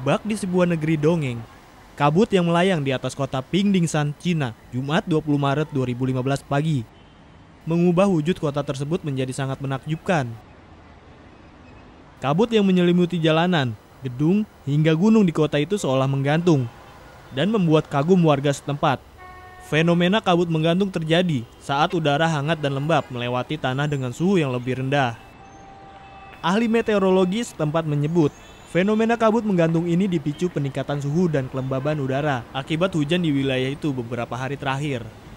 Bak di sebuah negeri dongeng. Kabut yang melayang di atas kota Pingdingsan, Cina, Jumat 20 Maret 2015 pagi. Mengubah wujud kota tersebut menjadi sangat menakjubkan. Kabut yang menyelimuti jalanan, gedung, hingga gunung di kota itu seolah menggantung dan membuat kagum warga setempat. Fenomena kabut menggantung terjadi saat udara hangat dan lembab melewati tanah dengan suhu yang lebih rendah. Ahli meteorologi setempat menyebut, fenomena kabut menggantung ini dipicu peningkatan suhu dan kelembaban udara akibat hujan di wilayah itu beberapa hari terakhir.